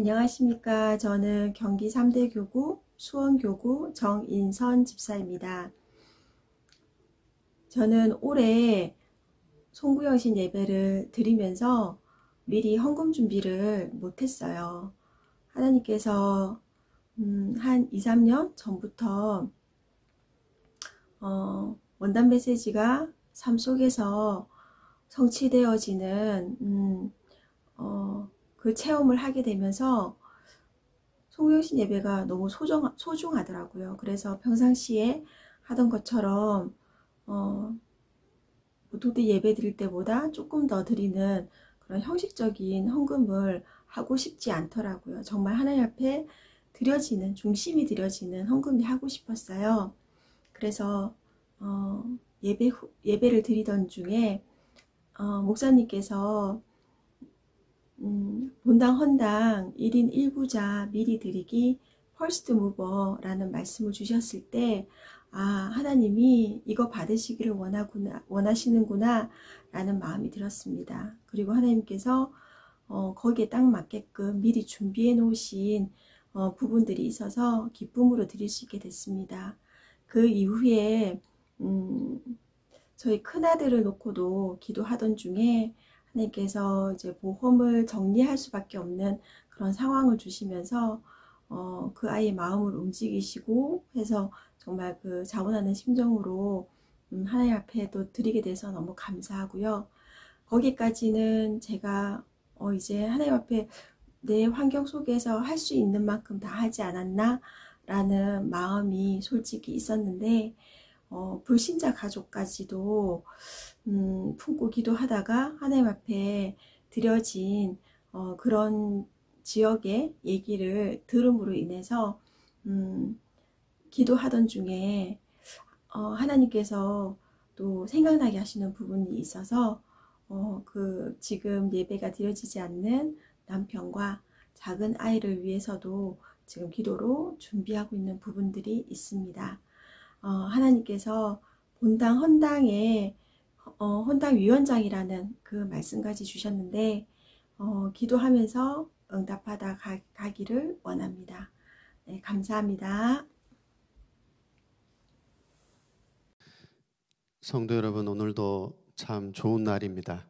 안녕하십니까. 저는 경기 3대 교구 수원교구 정인선 집사입니다. 저는 올해 송구영신 예배를 드리면서 미리 헌금 준비를 못했어요. 하나님께서 음, 한 2, 3년 전부터 어, 원단 메시지가 삶 속에서 성취되어지는 음, 어, 그 체험을 하게 되면서 송영신 예배가 너무 소정, 소중하더라고요. 그래서 평상시에 하던 것처럼 어, 보통 예배 드릴 때보다 조금 더 드리는 그런 형식적인 헌금을 하고 싶지 않더라고요. 정말 하나님 앞에 드려지는 중심이 드려지는 헌금이 하고 싶었어요. 그래서 어, 예배 후, 예배를 드리던 중에 어, 목사님께서 음, 본당 헌당 1인 1부자 미리 드리기 퍼스트 무버라는 말씀을 주셨을 때 아, 하나님이 이거 받으시기를 원하구나, 원하시는구나 라는 마음이 들었습니다. 그리고 하나님께서 어, 거기에 딱 맞게끔 미리 준비해 놓으신 어, 부분들이 있어서 기쁨으로 드릴 수 있게 됐습니다. 그 이후에 음, 저희 큰아들을 놓고도 기도하던 중에 하나님께서 이제 모험을 정리할 수밖에 없는 그런 상황을 주시면서 어, 그 아이의 마음을 움직이시고 해서 정말 그 자원하는 심정으로 음, 하나님 앞에 또 드리게 돼서 너무 감사하고요. 거기까지는 제가 어, 이제 하나님 앞에 내 환경 속에서 할 수 있는 만큼 다 하지 않았나 라는 마음이 솔직히 있었는데 어, 불신자 가족까지도 음, 품고 기도하다가 하나님 앞에 드려진 어, 그런 지역의 얘기를 들음으로 인해서 음, 기도하던 중에 어, 하나님께서 또 생각나게 하시는 부분이 있어서 어, 그 지금 예배가 드려지지 않는 남편과 작은 아이를 위해서도 지금 기도로 준비하고 있는 부분들이 있습니다. 어, 하나님께서 본당 헌당에 어, 헌당 위원장이라는 그 말씀까지 주셨는데 어, 기도하면서 응답하다 가, 가기를 원합니다. 네, 감사합니다. 성도 여러분 오늘도 참 좋은 날입니다.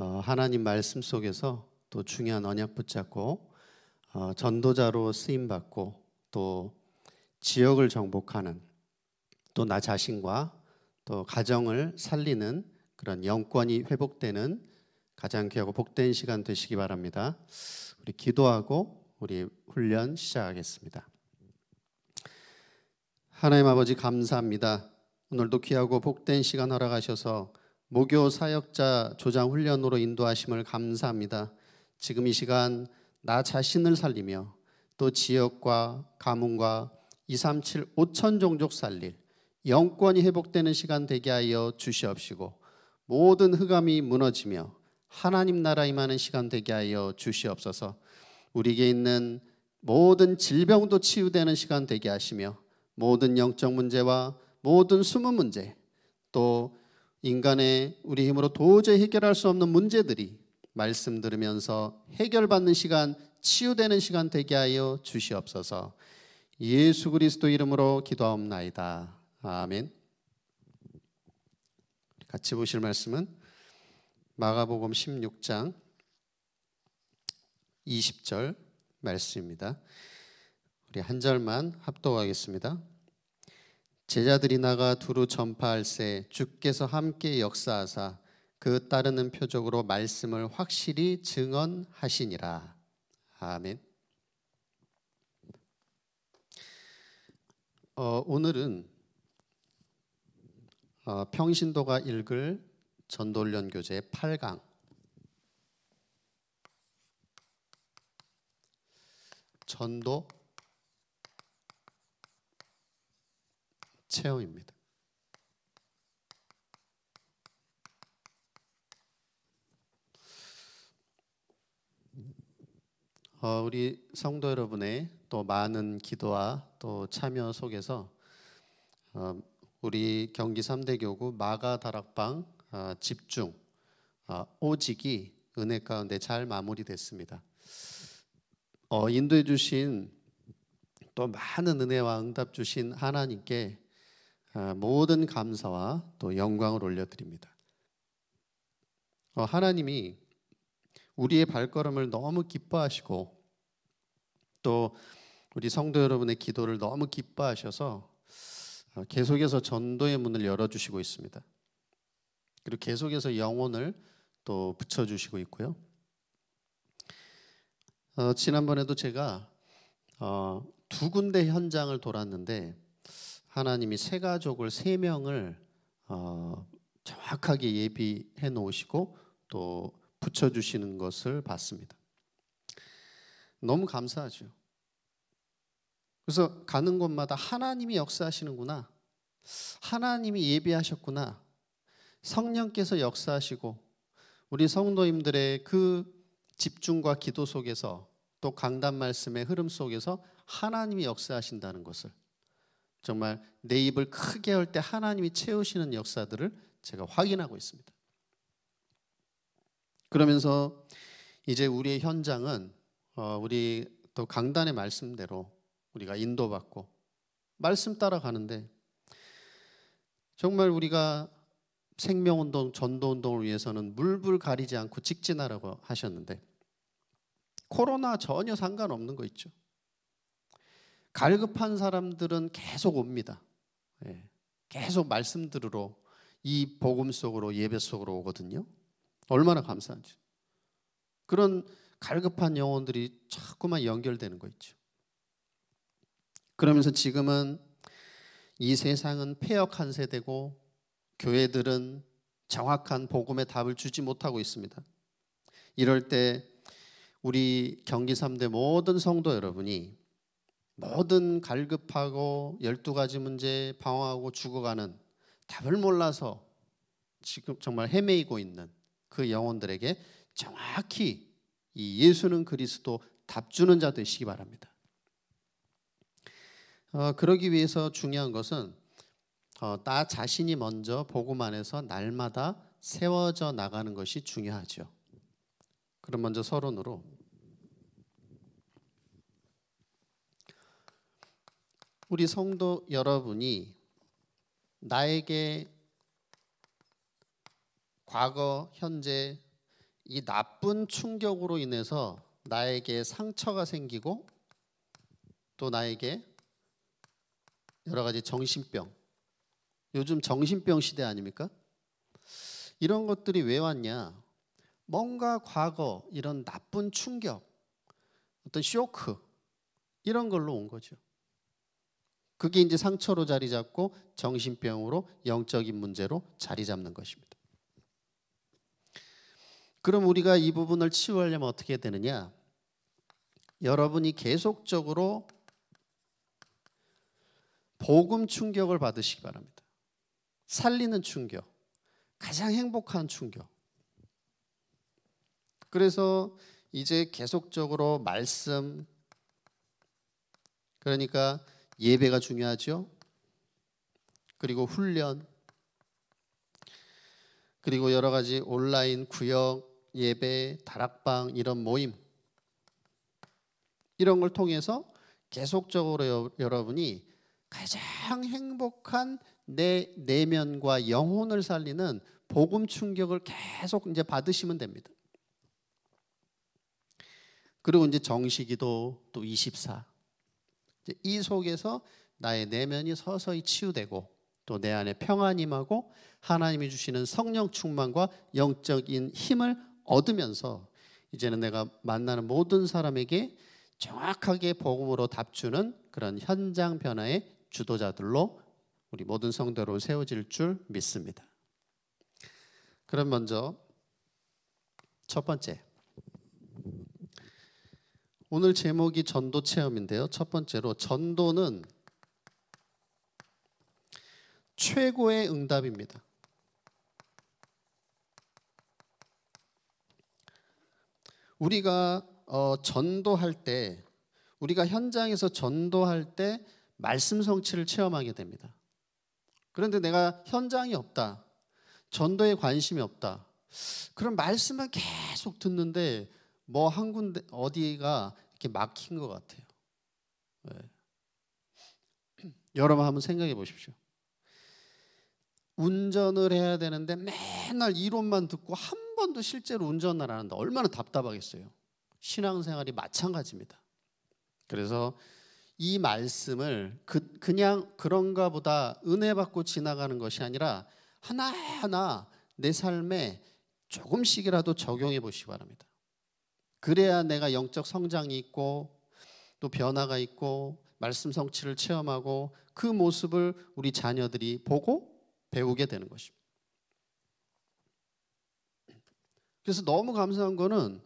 어, 하나님 말씀 속에서 또 중요한 언약 붙잡고 어, 전도자로 쓰임 받고 또 지역을 정복하는 또나 자신과 또 가정을 살리는 그런 영권이 회복되는 가장 귀하고 복된 시간 되시기 바랍니다. 우리 기도하고 우리 훈련 시작하겠습니다. 하나님 아버지 감사합니다. 오늘도 귀하고 복된 시간 허락하셔서 모교 사역자 조장 훈련으로 인도하심을 감사합니다. 지금 이 시간 나 자신을 살리며 또 지역과 가문과 237 5천 종족 살릴 영권이 회복되는 시간 되게 하여 주시옵시고 모든 흑암이 무너지며 하나님 나라 임하는 시간 되게 하여 주시옵소서. 우리에게 있는 모든 질병도 치유되는 시간 되게 하시며 모든 영적 문제와 모든 숨은 문제 또 인간의 우리 힘으로 도저히 해결할 수 없는 문제들이 말씀 들으면서 해결받는 시간, 치유되는 시간 되게 하여 주시옵소서. 예수 그리스도 이름으로 기도하옵나이다. 아멘. 같이 보실 말씀은 마가복음 16장 20절 말씀입니다. 우리 한 절만 합독하겠습니다. 제자들이 나가 두루 전파할세 주께서 함께 역사하사 그 따르는 표적으로 말씀을 확실히 증언하시니라. 아멘. 어, 오늘은 어, 평신도가 읽을 전도련 교재 8강 전도 체험입니다. 어, 우리 성도 여러분의 또 많은 기도와 또 참여 속에서 어, 우리 경기 3대 교구 마가 다락방 어, 집중 어, 오직이 은혜 가운데 잘 마무리됐습니다. 어, 인도해 주신 또 많은 은혜와 응답 주신 하나님께 어, 모든 감사와 또 영광을 올려드립니다. 어, 하나님이 우리의 발걸음을 너무 기뻐하시고 또 우리 성도 여러분의 기도를 너무 기뻐하셔서 어, 계속해서 전도의 문을 열어주시고 있습니다. 그리고 계속해서 영혼을 또 붙여주시고 있고요. 어, 지난번에도 제가 어, 두 군데 현장을 돌았는데 하나님이 세 가족을 세 명을 어, 정확하게 예비해 놓으시고 또 붙여주시는 것을 봤습니다. 너무 감사하죠. 그래서 가는 곳마다 하나님이 역사하시는구나. 하나님이 예비하셨구나. 성령께서 역사하시고 우리 성도님들의 그 집중과 기도 속에서 또 강단 말씀의 흐름 속에서 하나님이 역사하신다는 것을 정말 내 입을 크게 할 때 하나님이 채우시는 역사들을 제가 확인하고 있습니다. 그러면서 이제 우리의 현장은 어, 우리 또 강단의 말씀대로 우리가 인도받고 말씀 따라가는데 정말 우리가 생명운동, 전도운동을 위해서는 물불 가리지 않고 직진하라고 하셨는데 코로나 전혀 상관없는 거 있죠. 갈급한 사람들은 계속 옵니다. 예. 계속 말씀 들으러 이 복음 속으로 예배 속으로 오거든요. 얼마나 감사한지. 그런 갈급한 영혼들이 자꾸만 연결되는 거 있죠. 그러면서 지금은 이 세상은 폐역한 세대고 교회들은 정확한 복음의 답을 주지 못하고 있습니다. 이럴 때 우리 경기 3대 모든 성도 여러분이 모든 갈급하고 12가지 문제 방황하고 죽어가는 답을 몰라서 지금 정말 헤매이고 있는 그 영혼들에게 정확히 이 예수는 그리스도 답 주는 자 되시기 바랍니다. 어, 그러기 위해서 중요한 것은 어, 나 자신이 먼저 복음 안에서 날마다 세워져 나가는 것이 중요하죠. 그럼 먼저 서론으로 우리 성도 여러분이 나에게 과거, 현재 이 나쁜 충격으로 인해서 나에게 상처가 생기고 또 나에게 여러 가지 정신병. 요즘 정신병 시대 아닙니까? 이런 것들이 왜 왔냐? 뭔가 과거 이런 나쁜 충격, 어떤 쇼크 이런 걸로 온 거죠. 그게 이제 상처로 자리 잡고 정신병으로 영적인 문제로 자리 잡는 것입니다. 그럼 우리가 이 부분을 치유하려면 어떻게 되느냐? 여러분이 계속적으로 복음 충격을 받으시기 바랍니다. 살리는 충격. 가장 행복한 충격. 그래서 이제 계속적으로 말씀 그러니까 예배가 중요하죠. 그리고 훈련 그리고 여러 가지 온라인 구역 예배 다락방 이런 모임 이런 걸 통해서 계속적으로 여러분이 가장 행복한 내 내면과 영혼을 살리는 복음 충격을 계속 이제 받으시면 됩니다. 그리고 이제 정시기도 또 24. 이 속에서 나의 내면이 서서히 치유되고 또 내 안에 평안임하고 하나님이 주시는 성령 충만과 영적인 힘을 얻으면서 이제는 내가 만나는 모든 사람에게 정확하게 복음으로 답주는 그런 현장 변화의 주도자들로 우리 모든 성대로 세워질 줄 믿습니다. 그럼 먼저 첫 번째 오늘 제목이 전도 체험인데요. 첫 번째로 전도는 최고의 응답입니다. 우리가 어, 전도할 때 우리가 현장에서 전도할 때 말씀 성취를 체험하게 됩니다. 그런데 내가 현장이 없다. 전도에 관심이 없다. 그럼 말씀만 계속 듣는데 뭐 한 군데 어디가 이렇게 막힌 것 같아요. 네. 여러분 한번 생각해 보십시오. 운전을 해야 되는데 맨날 이론만 듣고 한 번도 실제로 운전을 안 하는데 얼마나 답답하겠어요. 신앙생활이 마찬가지입니다. 그래서 이 말씀을 그, 그냥 그런가 보다 은혜 받고 지나가는 것이 아니라 하나하나 내 삶에 조금씩이라도 적용해 보시기 바랍니다. 그래야 내가 영적 성장이 있고 또 변화가 있고 말씀 성취를 체험하고 그 모습을 우리 자녀들이 보고 배우게 되는 것입니다. 그래서 너무 감사한 거는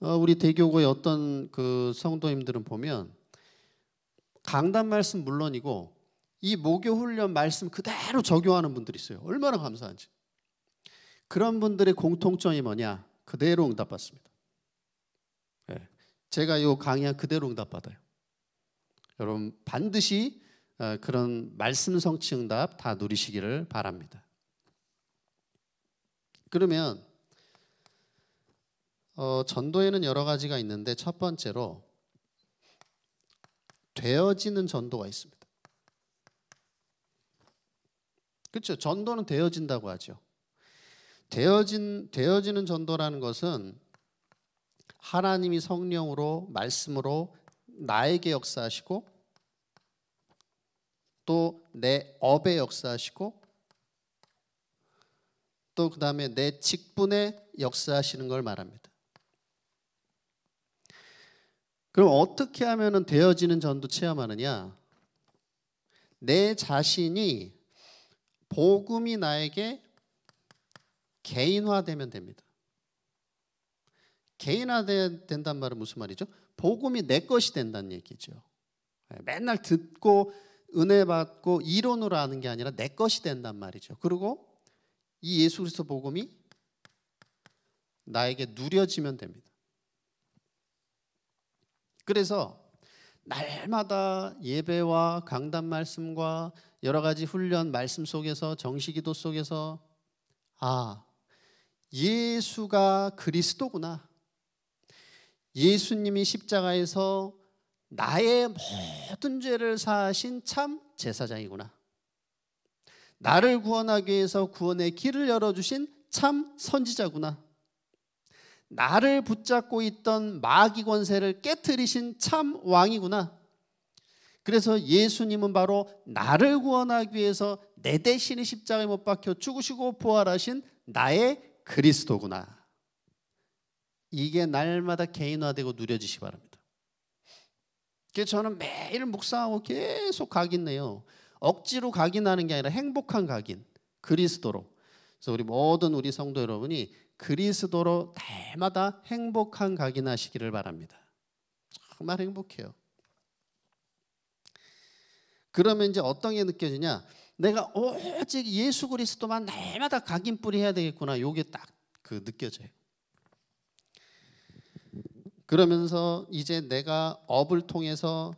어, 우리 대교구의 어떤 그 성도님들은 보면 강단 말씀 물론이고 이 목요 훈련 말씀 그대로 적용하는 분들이 있어요. 얼마나 감사한지. 그런 분들의 공통점이 뭐냐? 그대로 응답받습니다. 네. 제가 이 강의한 그대로 응답받아요. 여러분 반드시 어, 그런 말씀 성취 응답 다 누리시기를 바랍니다. 그러면 어, 전도에는 여러 가지가 있는데 첫 번째로 되어지는 전도가 있습니다. 그렇죠? 전도는 되어진다고 하죠. 되어진 되어지는 전도라는 것은 하나님이 성령으로 말씀으로 나에게 역사하시고 또 내 업에 역사하시고 또 그다음에 내 직분에 역사하시는 걸 말합니다. 그럼 어떻게 하면 되어지는 전도 체험하느냐? 내 자신이 복음이 나에게 개인화되면 됩니다. 개인화된단 말은 무슨 말이죠? 복음이 내 것이 된다는 얘기죠. 예, 맨날 듣고 은혜 받고 이론으로 아는 게 아니라 내 것이 된단 말이죠. 그리고 이 예수 그리스도 복음이 나에게 누려지면 됩니다. 그래서 날마다 예배와 강단 말씀과 여러 가지 훈련 말씀 속에서 정식 기도 속에서 아, 예수가 그리스도구나. 예수님이 십자가에서 나의 모든 죄를 사하신 참 제사장이구나. 나를 구원하기 위해서 구원의 길을 열어주신 참 선지자구나. 나를 붙잡고 있던 마귀 권세를 깨뜨리신 참 왕이구나. 그래서 예수님은 바로 나를 구원하기 위해서 내 대신에 십자가에 못 박혀 죽으시고 부활하신 나의 그리스도구나. 이게 날마다 개인화되고 누려지시 바랍니다. 그래서 저는 매일 묵상하고 계속 각인해요. 억지로 각인하는 게 아니라 행복한 각인, 그리스도로. 그래서 우리 모든 우리 성도 여러분이 그리스도로 날마다 행복한 각인하시기를 바랍니다. 정말 행복해요. 그러면 이제 어떤 게 느껴지냐? 내가 오직 예수 그리스도만 날마다 각인 뿌리 해야 되겠구나. 요게 딱 그 느껴져요. 그러면서 이제 내가 업을 통해서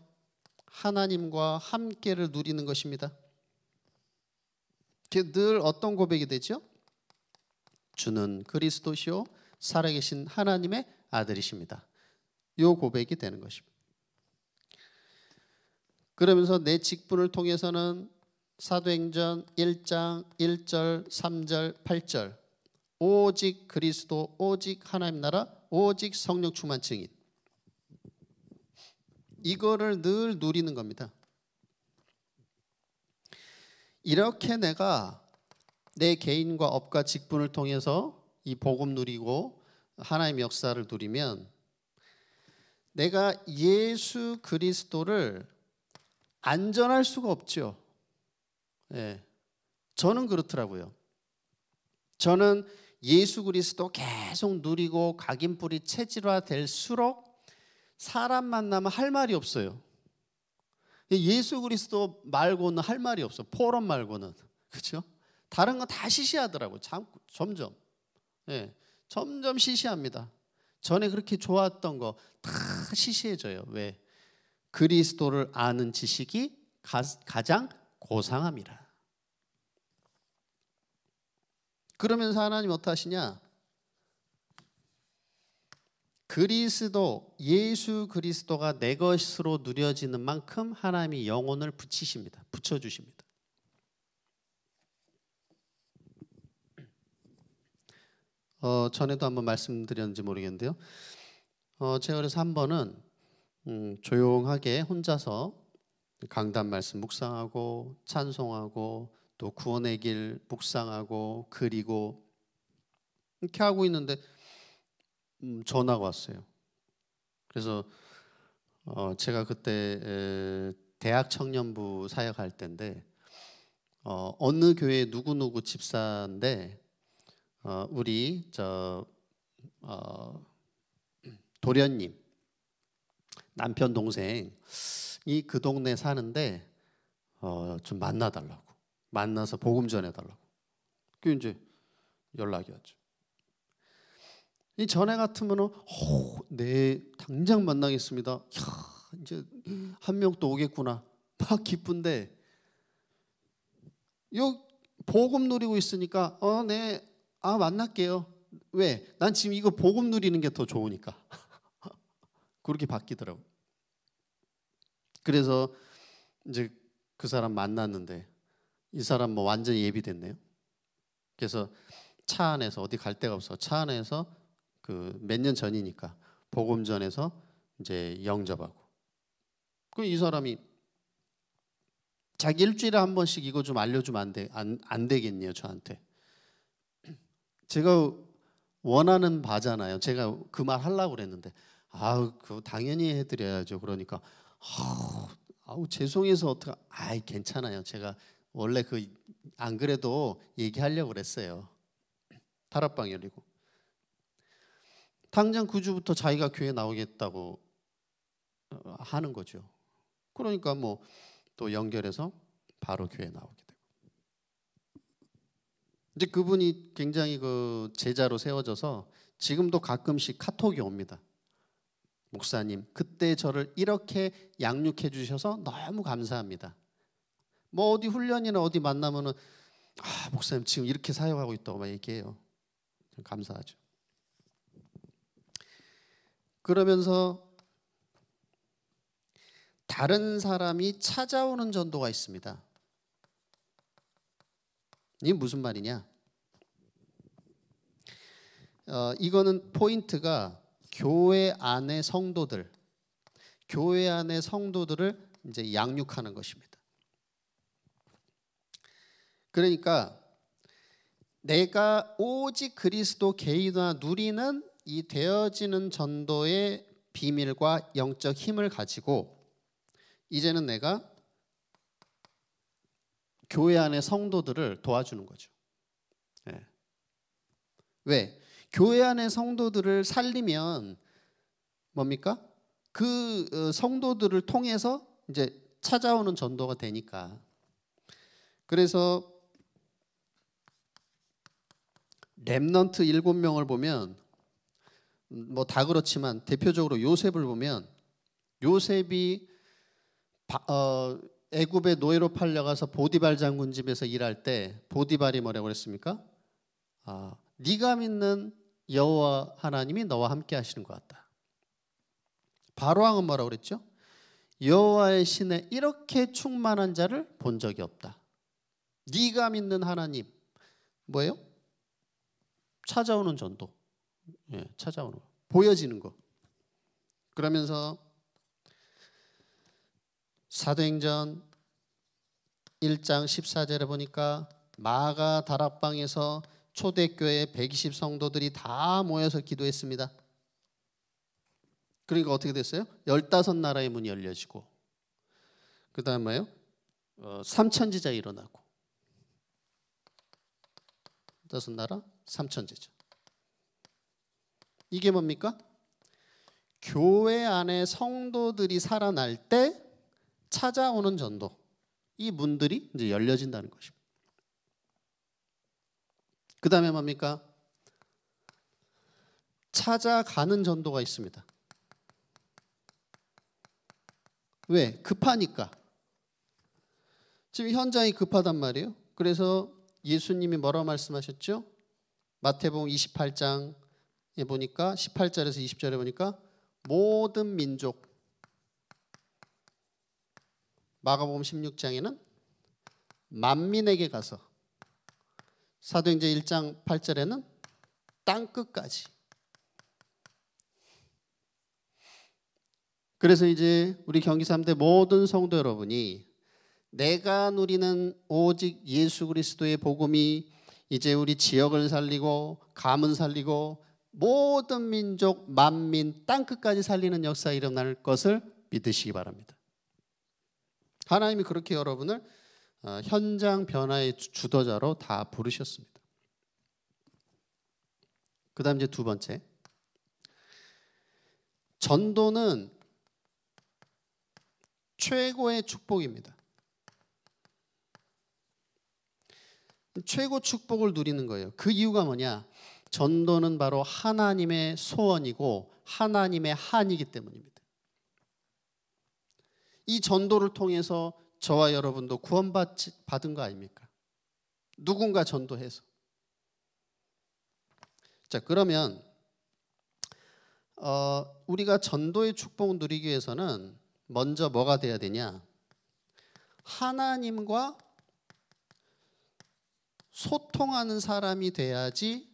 하나님과 함께를 누리는 것입니다. 늘 어떤 고백이 되죠? 주는 그리스도시요 살아계신 하나님의 아들이십니다. 요 고백이 되는 것입니다. 그러면서 내 직분을 통해서는 사도행전 1장 1절 3절 8절 오직 그리스도 오직 하나님 나라 오직 성령 충만 증인 이거를 늘 누리는 겁니다. 이렇게 내가 내 개인과 업과 직분을 통해서 이 복음 누리고 하나님의 역사를 누리면 내가 예수 그리스도를 안전할 수가 없죠. 예. 저는 그렇더라고요. 저는 예수 그리스도 계속 누리고 각인뿌리 체질화 될수록 사람 만나면 할 말이 없어요. 예수 그리스도 말고는 할 말이 없어. 포럼 말고는. 그렇죠? 다른 건 다 시시하더라고. 참 점점 예, 점점 시시합니다. 전에 그렇게 좋았던 거 다 시시해져요. 왜? 그리스도를 아는 지식이 가, 가장 고상함이라. 그러면서 하나님 어떠하시냐? 그리스도 예수 그리스도가 내 것으로 누려지는 만큼 하나님이 영혼을 붙이십니다. 붙여 주십니다. 어, 전에도 한 번 말씀드렸는지 모르겠는데요. 어, 제가 그래서 한 번은 음, 조용하게 혼자서 강단 말씀 묵상하고 찬송하고 또 구원의 길 묵상하고 그리고 이렇게 하고 있는데 음, 전화가 왔어요. 그래서 어, 제가 그때 에, 대학 청년부 사역할 때인데 어, 어느 교회 누구 누구 집사인데 어, 우리 저 어, 도련님 남편 동생이 그 동네 사는데 어, 좀 만나달라고 만나서 복음 전해달라고 그 이제 연락이 왔죠. 이 전에 같으면은 어, 네 당장 만나겠습니다. 야, 이제 한 명 또 오겠구나. 막 기쁜데 요 복음 누리고 있으니까 어네 아 만날게요. 왜? 난 지금 이거 복음 누리는 게 더 좋으니까. 그렇게 바뀌더라고. 그래서 이제 그 사람 만났는데 이 사람 뭐 완전히 예비됐네요. 그래서 차 안에서 어디 갈 데가 없어. 차 안에서 그 몇 년 전이니까 복음전에서 이제 영접하고. 그 이 사람이 자기 일주일에 한 번씩 이거 좀 알려주면 안 돼, 안, 안 되겠네요 저한테. 제가 원하는 바잖아요. 제가 그 말 하려고 그랬는데 아우 그 당연히 해드려야죠. 그러니까 아우, 아우 죄송해서 어떡하 아이 괜찮아요. 제가 원래 그 안 그래도 얘기하려고 그랬어요. 다락방 열리고 당장 그 주부터 자기가 교회 나오겠다고 어, 하는 거죠. 그러니까 뭐 또 연결해서 바로 교회 나오게 이제 그분이 굉장히 그 제자로 세워져서 지금도 가끔씩 카톡이 옵니다. 목사님, 그때 저를 이렇게 양육해 주셔서 너무 감사합니다. 뭐 어디 훈련이나 어디 만나면은 아, 목사님 지금 이렇게 사역하고 있다고 막 얘기해요. 감사하죠. 그러면서 다른 사람이 찾아오는 전도가 있습니다. 이게 무슨 말이냐? 어, 이거는 포인트가 교회 안의 성도들, 교회 안의 성도들을 이제 양육하는 것입니다. 그러니까 내가 오직 그리스도 개인화 누리는 이 되어지는 전도의 비밀과 영적 힘을 가지고 이제는 내가 교회 안의 성도들을 도와주는 거죠. 네. 왜? 교회 안의 성도들을 살리면 뭡니까? 그 어, 성도들을 통해서 이제 찾아오는 전도가 되니까. 그래서 렘넌트 일곱 명을 보면 뭐 다 그렇지만 대표적으로 요셉을 보면 요셉이 어, 애굽의 노예로 팔려가서 보디발 장군 집에서 일할 때 보디발이 뭐라고 그랬습니까? 아, 네가 믿는 여호와 하나님이 너와 함께 하시는 것 같다. 바로 왕은 뭐라고 그랬죠? 여호와의 신에 이렇게 충만한 자를 본 적이 없다. 네가 믿는 하나님 뭐예요? 찾아오는 전도, 예, 찾아오는 보여지는 거. 그러면서 사도행전 1장 14절에 보니까 마가 다락방에서 초대교회 120 성도들이 다 모여서 기도했습니다. 그러니까 어떻게 됐어요? 15나라의 문이 열려지고 그 다음에요. 어, 삼천지자 일어나고 다섯 나라 삼천지자 이게 뭡니까? 교회 안에 성도들이 살아날 때 찾아오는 전도 이 문들이 이제 열려진다는 것입니다. 그 다음에 뭡니까? 찾아가는 전도가 있습니다. 왜? 급하니까. 지금 현장이 급하단 말이에요. 그래서 예수님이 뭐라고 말씀하셨죠? 마태복음 28장에 보니까 18절에서 20절에 보니까 모든 민족 마가복음 16장에는 만민에게 가서 사도행전 1장 8절에는 땅 끝까지. 그래서 이제 우리 경기 3대 모든 성도 여러분이 내가 누리는 오직 예수 그리스도의 복음이 이제 우리 지역을 살리고 가문 살리고 모든 민족 만민 땅 끝까지 살리는 역사 일어날 것을 믿으시기 바랍니다. 하나님이 그렇게 여러분을 어, 현장 변화의 주도자로 다 부르셨습니다. 그 다음 이제 두 번째. 전도는 최고의 축복입니다. 최고 축복을 누리는 거예요. 그 이유가 뭐냐? 전도는 바로 하나님의 소원이고 하나님의 한이기 때문입니다. 이 전도를 통해서 저와 여러분도 구원받은 거 아닙니까? 누군가 전도해서. 자, 그러면 어, 우리가 전도의 축복을 누리기 위해서는 먼저 뭐가 돼야 되냐? 하나님과 소통하는 사람이 돼야지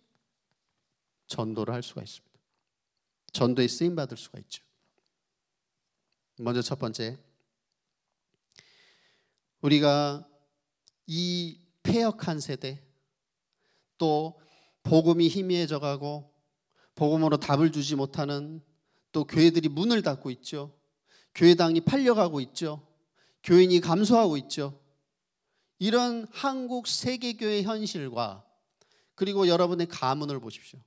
전도를 할 수가 있습니다. 전도에 쓰임 받을 수가 있죠. 먼저 첫 번째 우리가 이 폐역한 세대 또 복음이 희미해져 가고 복음으로 답을 주지 못하는 또 교회들이 문을 닫고 있죠. 교회당이 팔려가고 있죠. 교인이 감소하고 있죠. 이런 한국 세계교회 현실과 그리고 여러분의 가문을 보십시오.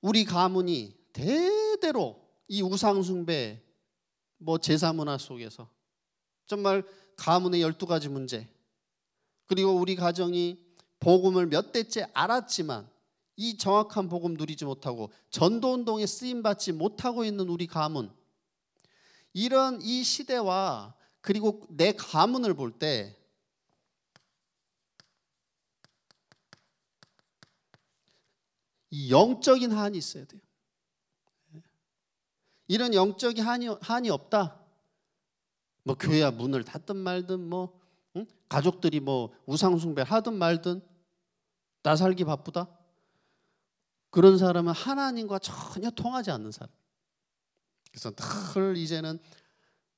우리 가문이 대대로 이 우상숭배 뭐 제사문화 속에서 정말 가문의 열두 가지 문제 그리고 우리 가정이 복음을 몇 대째 알았지만 이 정확한 복음 누리지 못하고 전도 운동에 쓰임 받지 못하고 있는 우리 가문 이런 이 시대와 그리고 내 가문을 볼 때 이 영적인 한이 있어야 돼요. 이런 영적인 한이, 한이 없다. 뭐 교회야 문을 닫든 말든 뭐 응? 가족들이 뭐 우상 숭배 하든 말든 나 살기 바쁘다. 그런 사람은 하나님과 전혀 통하지 않는 사람. 그래서 늘 이제는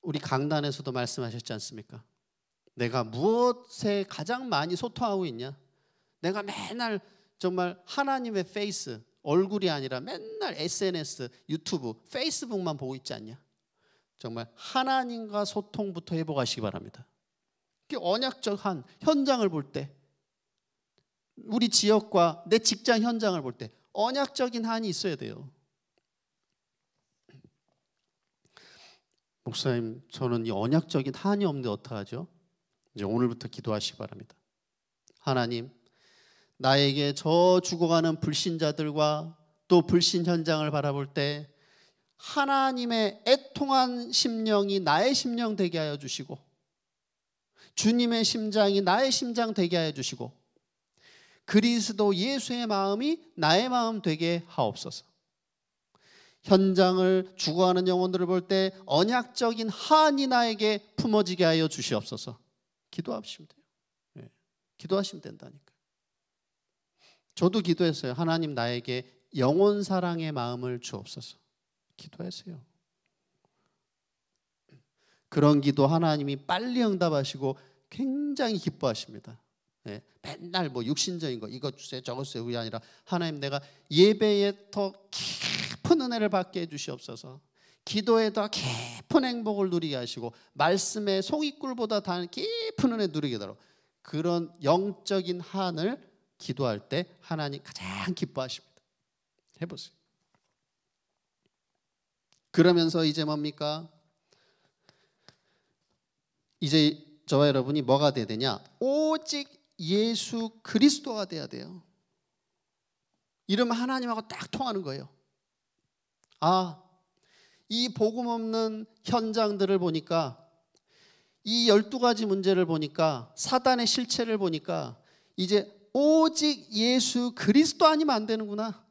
우리 강단에서도 말씀하셨지 않습니까? 내가 무엇에 가장 많이 소통하고 있냐? 내가 맨날 정말 하나님의 페이스 얼굴이 아니라 맨날 SNS, 유튜브, 페이스북만 보고 있지 않냐? 정말 하나님과 소통부터 회복하시기 바랍니다. 언약적 한 현장을 볼 때, 우리 지역과 내 직장 현장을 볼 때 언약적인 한이 있어야 돼요. 목사님, 저는 이 언약적인 한이 없는데 어떡하죠? 이제 오늘부터 기도하시기 바랍니다. 하나님, 나에게 저 죽어가는 불신자들과 또 불신 현장을 바라볼 때 하나님의 애통한 심령이 나의 심령 되게 하여 주시고 주님의 심장이 나의 심장 되게 하여 주시고 그리스도 예수의 마음이 나의 마음 되게 하옵소서. 현장을 주어하는 영혼들을 볼 때 언약적인 한이 나에게 품어지게 하여 주시옵소서. 기도하시면 돼요. 네. 기도하시면 된다니까. 저도 기도했어요. 하나님 나에게 영혼 사랑의 마음을 주옵소서. 기도하세요. 그런 기도 하나님이 빨리 응답하시고 굉장히 기뻐하십니다. 예, 맨날 뭐 육신적인 거 이것 주세요 저것 주세요 그게 아니라 하나님 내가 예배에 더 깊은 은혜를 받게 해주시옵소서 기도에 더 깊은 행복을 누리게 하시고 말씀에 송이꿀보다 단 깊은 은혜 누리게도록 그런 영적인 한을 기도할 때 하나님 가장 기뻐하십니다 해보세요 그러면서 이제 뭡니까? 이제 저와 여러분이 뭐가 돼야 되냐? 오직 예수 그리스도가 돼야 돼요. 이러면 하나님하고 딱 통하는 거예요. 아, 이 복음 없는 현장들을 보니까 이 열두 가지 문제를 보니까 사단의 실체를 보니까 이제 오직 예수 그리스도 아니면 안 되는구나.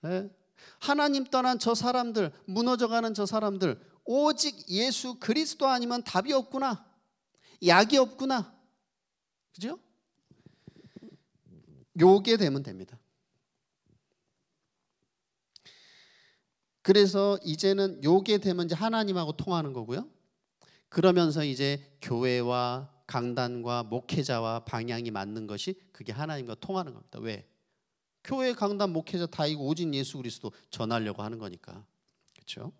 네? 하나님 떠난 저 사람들, 무너져가는 저 사람들, 오직 예수 그리스도 아니면 답이 없구나. 약이 없구나. 그죠? 요게 되면 됩니다. 그래서 이제는 요게 되면 이제 하나님하고 통하는 거고요. 그러면서 이제 교회와 강단과 목회자와 방향이 맞는 것이 그게 하나님과 통하는 겁니다. 왜? 교회 강단 목회자 다이고 오직 예수 그리스도 전하려고 하는 거니까. 그렇죠?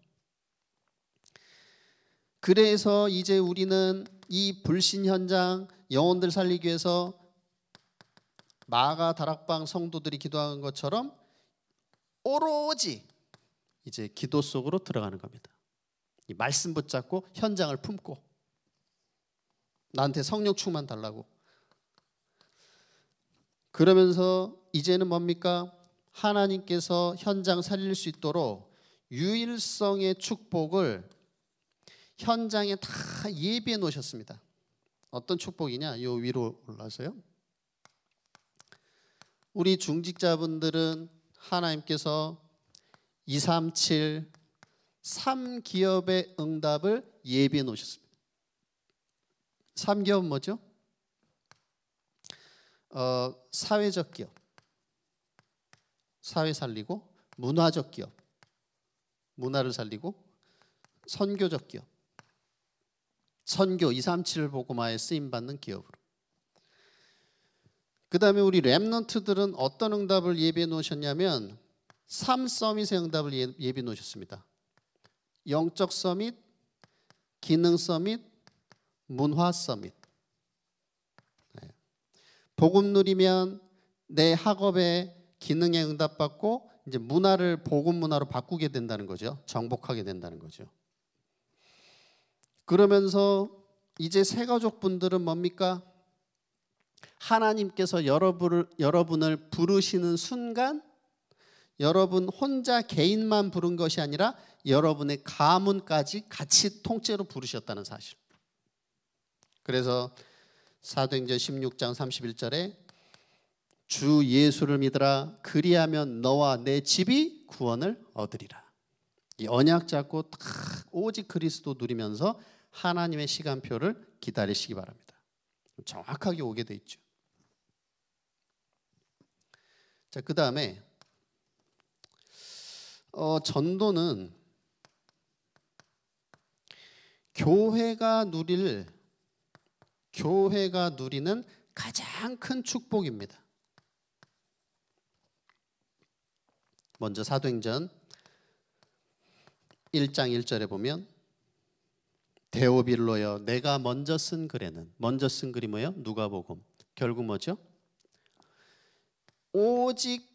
그래서 이제 우리는 이 불신 현장 영혼들 살리기 위해서 마가 다락방 성도들이 기도한 것처럼 오로지 이제 기도 속으로 들어가는 겁니다. 이 말씀 붙잡고 현장을 품고 나한테 성령 충만 달라고 그러면서 이제는 뭡니까? 하나님께서 현장 살릴 수 있도록 유일성의 축복을 현장에 다 예비해 놓으셨습니다. 어떤 축복이냐? 요 위로 올라서요. 우리 중직자분들은 하나님께서 237 3기업의 응답을 예비해 놓으셨습니다. 3기업은 뭐죠? 어, 사회적 기업. 사회 살리고 문화적 기업, 문화를 살리고 선교적 기업, 선교 237을 보고마에 쓰임받는 기업으로 그 다음에 우리 랩런트들은 어떤 응답을 예비해 놓으셨냐면 3 서밋의 응답을 예, 예비해 놓으셨습니다. 영적 서밋, 기능 서밋, 문화 서밋. 네. 복음 누리면 내 학업에 기능에 응답받고 이제 문화를 복음 문화로 바꾸게 된다는 거죠. 정복하게 된다는 거죠. 그러면서 이제 새 가족 분들은 뭡니까? 하나님께서 여러분을 여러분을 부르시는 순간 여러분 혼자 개인만 부른 것이 아니라 여러분의 가문까지 같이 통째로 부르셨다는 사실. 그래서 사도행전 16장 31절에 주 예수를 믿으라 그리하면 너와 내 집이 구원을 얻으리라. 이 언약 잡고 딱 오직 그리스도 누리면서 하나님의 시간표를 기다리시기 바랍니다. 정확하게 오게 돼 있죠. 자, 그다음에 어, 전도는 교회가 누릴 교회가 누리는 가장 큰 축복입니다. 먼저 사도행전 1장 1절에 보면 데오빌로여 내가 먼저 쓴 글에는 먼저 쓴 글이 뭐예요? 누가복음. 결국 뭐죠? 오직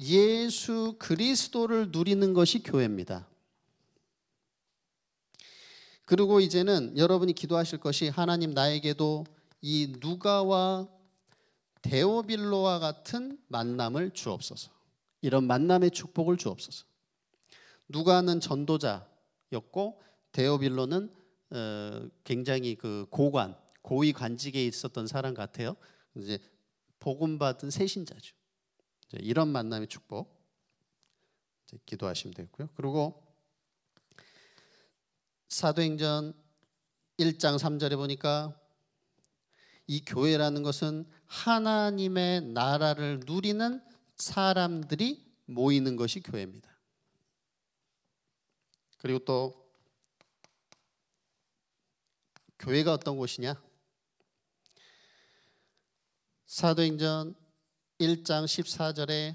예수 그리스도를 누리는 것이 교회입니다. 그리고 이제는 여러분이 기도하실 것이 하나님 나에게도 이 누가와 데오빌로와 같은 만남을 주옵소서. 이런 만남의 축복을 주옵소서. 누가는 전도자였고 데오빌로는 어, 굉장히 그 고관, 고위 관직에 있었던 사람 같아요. 이제 복음 받은 새신자죠. 이런 만남의 축복 기도하시면 되고요. 그리고 사도행전 1장 3절에 보니까 이 교회라는 것은 하나님의 나라를 누리는 사람들이 모이는 것이 교회입니다. 그리고 또 교회가 어떤 곳이냐? 사도행전 1장 14절에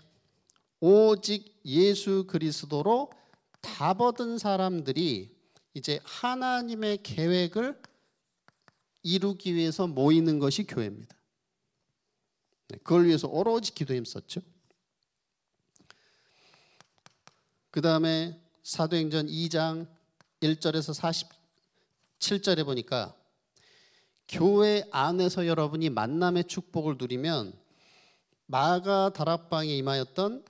오직 예수 그리스도로 다 얻은 사람들이 이제 하나님의 계획을 이루기 위해서 모이는 것이 교회입니다. 네, 그걸 위해서 오로지 기도 힘썼죠. 그 다음에 사도행전 2장 1절에서 47절에 보니까 교회 안에서 여러분이 만남의 축복을 누리면 마가 다락방에 임하였던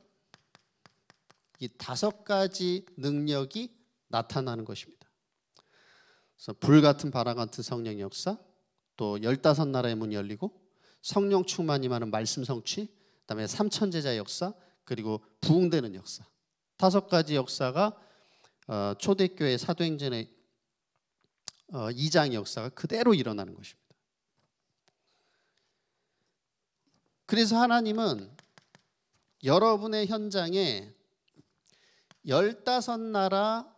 이 다섯 가지 능력이 나타나는 것입니다. 그래서 불 같은 바람 같은 성령 역사, 또 열다섯 나라의 문이 열리고 성령 충만이 많은 말씀 성취, 그다음에 삼천 제자 역사, 그리고 부흥되는 역사. 다섯 가지 역사가 어, 초대교회 사도행전의 2장 어, 역사가 그대로 일어나는 것입니다. 그래서 하나님은 여러분의 현장에 열다섯 나라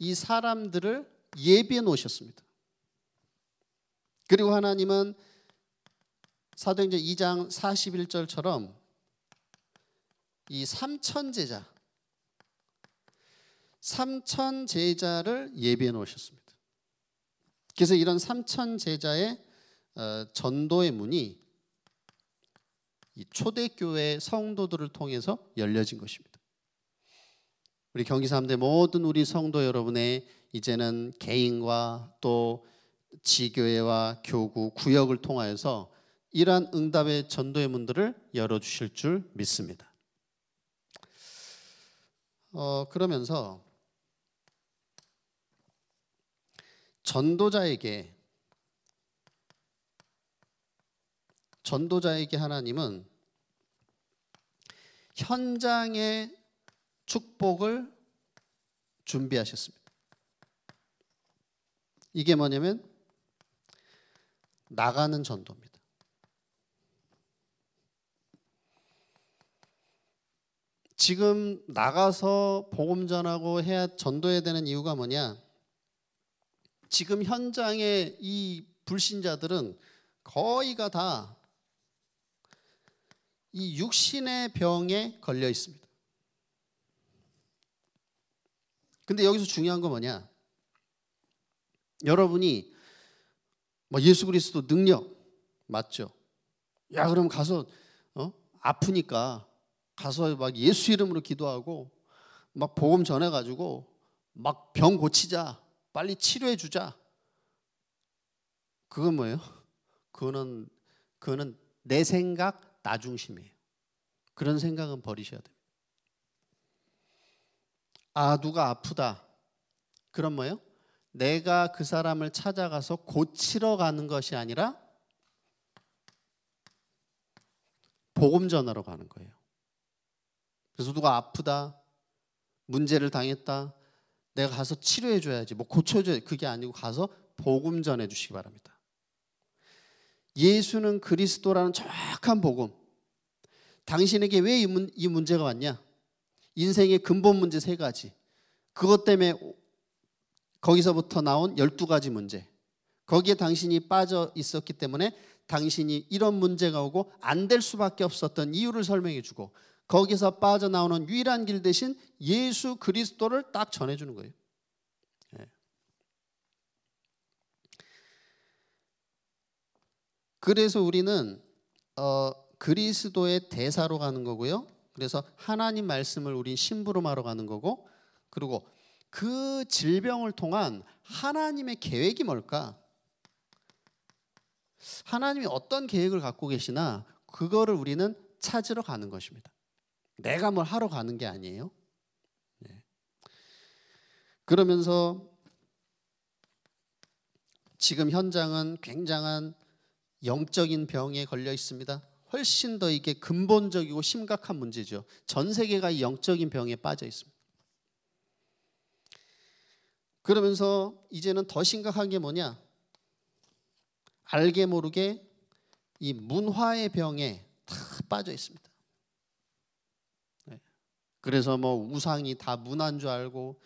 이 사람들을 예비해 놓으셨습니다. 그리고 하나님은 사도행전 2장 41절처럼 이 삼천 제자 삼천 제자를 예비해 놓으셨습니다. 그래서 이런 삼천 제자의 어, 전도의 문이 초대교회 성도들을 통해서 열려진 것입니다. 우리 경기 3대 모든 우리 성도 여러분의 이제는 개인과 또 지교회와 교구 구역을 통하여서 이러한 응답의 전도의 문들을 열어 주실 줄 믿습니다. 어, 그러면서 전도자에게 전도자에게 하나님은 현장의 축복을 준비하셨습니다. 이게 뭐냐면 나가는 전도입니다. 지금 나가서 복음 전하고 해야 전도해야 되는 이유가 뭐냐? 지금 현장에 이 불신자들은 거의가 다 이 육신의 병에 걸려 있습니다. 근데 여기서 중요한 건 뭐냐? 여러분이 뭐 예수 그리스도 능력 맞죠? 야, 그럼 가서 어? 아프니까 가서 막 예수 이름으로 기도하고 막 복음 전해 가지고 막 병 고치자. 빨리 치료해 주자. 그건 뭐예요? 그거는 그거는 내 생각 나 중심이에요. 그런 생각은 버리셔야 됩니다. 아 누가 아프다. 그럼 뭐예요? 내가 그 사람을 찾아가서 고치러 가는 것이 아니라 복음 전하러 가는 거예요. 그래서 누가 아프다, 문제를 당했다, 내가 가서 치료해 줘야지, 뭐 고쳐줘야 그게 아니고 가서 복음 전해 주시기 바랍니다. 예수는 그리스도라는 정확한 복음. 당신에게 왜 이 문제가 왔냐? 인생의 근본 문제 세 가지. 그것 때문에 거기서부터 나온 12가지 문제. 거기에 당신이 빠져 있었기 때문에 당신이 이런 문제가 오고 안 될 수밖에 없었던 이유를 설명해 주고 거기서 빠져나오는 유일한 길 대신 예수 그리스도를 딱 전해주는 거예요. 예. 그래서 우리는 어, 그리스도의 대사로 가는 거고요. 그래서 하나님 말씀을 우린 심부름하러 가는 거고, 그리고 그 질병을 통한 하나님의 계획이 뭘까? 하나님이 어떤 계획을 갖고 계시나 그거를 우리는 찾으러 가는 것입니다. 내가 뭘 하러 가는 게 아니에요. 네. 그러면서 지금 현장은 굉장한 영적인 병에 걸려 있습니다. 훨씬 더 이게 근본적이고 심각한 문제죠. 전 세계가 영적인 병에 빠져 있습니다. 그러면서 이제는 더 심각한 게 뭐냐? 알게 모르게 이 문화의 병에 다 빠져 있습니다. 그래서 뭐 우상이 다 문화인 줄 알고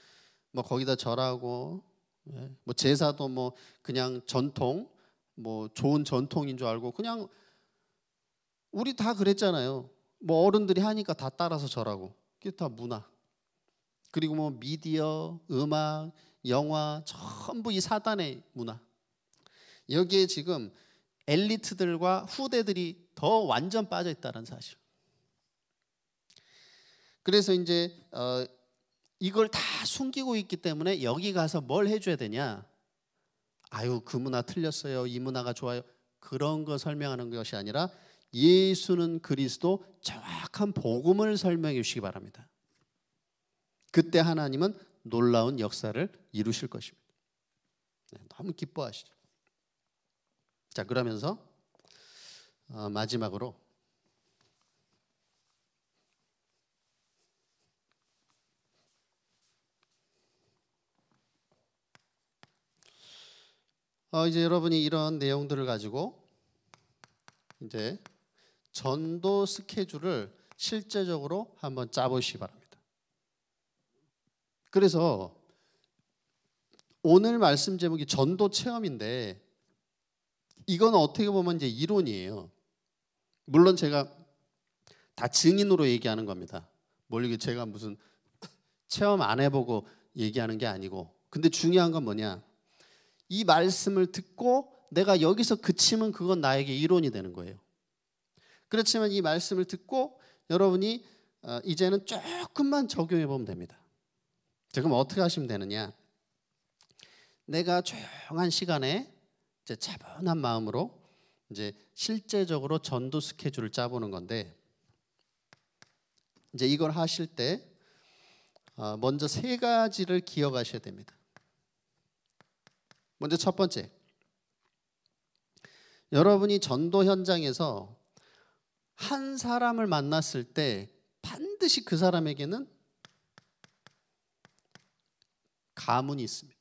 뭐 거기다 절하고 예, 뭐 제사도 뭐 그냥 전통 뭐 좋은 전통인 줄 알고 그냥 우리 다 그랬잖아요. 뭐 어른들이 하니까 다 따라서 절하고 그게 다 문화. 그리고 뭐 미디어, 음악, 영화 전부 이 사단의 문화. 여기에 지금 엘리트들과 후대들이 더 완전 빠져 있다는 사실. 그래서 이제 어, 이걸 다 숨기고 있기 때문에 여기 가서 뭘 해줘야 되냐? 아유 그 문화 틀렸어요. 이 문화가 좋아요. 그런 거 설명하는 것이 아니라 예수는 그리스도 정확한 복음을 설명해 주시기 바랍니다. 그때 하나님은 놀라운 역사를 이루실 것입니다. 네, 너무 기뻐하시죠. 자 그러면서 어, 마지막으로 어, 이제 여러분이 이런 내용들을 가지고 이제 전도 스케줄을 실제적으로 한번 짜보시기 바랍니다. 그래서 오늘 말씀 제목이 전도 체험인데 이건 어떻게 보면 이제 이론이에요. 물론 제가 다 증인으로 얘기하는 겁니다. 뭘 이게 제가 무슨 체험 안 해보고 얘기하는 게 아니고 근데 중요한 건 뭐냐 이 말씀을 듣고 내가 여기서 그치면 그건 나에게 이론이 되는 거예요. 그렇지만 이 말씀을 듣고 여러분이 어, 이제는 조금만 적용해 보면 됩니다. 지금 어떻게 하시면 되느냐? 내가 조용한 시간에 이제 차분한 마음으로 이제 실제적으로 전도 스케줄을 짜보는 건데 이제 이걸 하실 때 어, 먼저 세 가지를 기억하셔야 됩니다. 먼저 첫 번째. 여러분이 전도 현장에서 한 사람을 만났을 때 반드시 그 사람에게는 가문이 있습니다.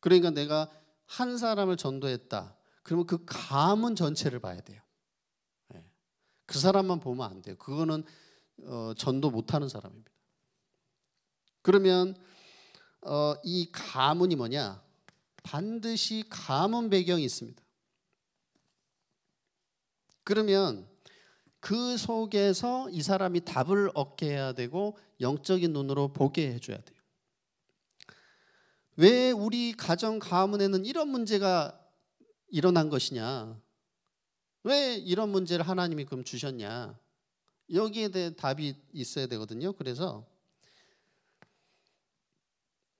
그러니까 내가 한 사람을 전도했다. 그러면 그 가문 전체를 봐야 돼요. 예. 그 사람만 보면 안 돼요. 그거는 어, 전도 못하는 사람입니다. 그러면 어, 이 가문이 뭐냐? 반드시 가문 배경이 있습니다. 그러면 그 속에서 이 사람이 답을 얻게 해야 되고 영적인 눈으로 보게 해줘야 돼요. 왜 우리 가정 가문에는 이런 문제가 일어난 것이냐? 왜 이런 문제를 하나님이 그럼 주셨냐? 여기에 대해 답이 있어야 되거든요. 그래서